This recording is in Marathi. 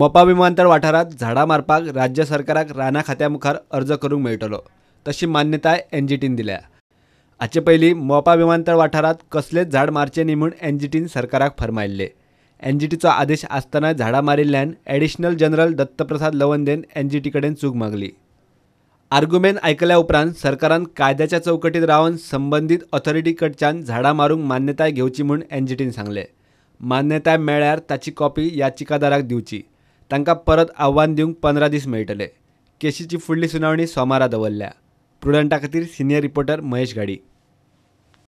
मपा विमानतळ वाठारात झाडां मारपाक राज्य सरकाराक राना खात्या मुखार अर्ज करूंक मेळटलो तशी मान्यताय एनजीटीन दिल्या हाचे पयलीं मोपा विमानतळ वाठारात कसलेच झाड मारचे न्ही म्हूण एनजीटीन सरकाराक फरमायिल्ले एनजीटीचो आदेश आसतना झाडां मारिल्ल्यान additional general Dattaprasad Lawande NGT कडेन चूक मागली आर्ग्युमेंट आयकल्या उपरांत सरकारान कायद्याच्या चौकटीत रावन संबंदीत ऑथॉरिटी कडच्यान झाडां मारूंक मान्यताय घेवची म्हूण एनजीटीन सांगले मान्यताय मेळ्यार ताची कॉपी याचिकादाराक दिवची तांकां परत आव्हान दिवंक पंदरा दीस मेळटले केशीची फुडली सुनावणी सोमारा दवरल्या प्रुडंटा खातीर सिनियर रिपोर्टर महेश गाडी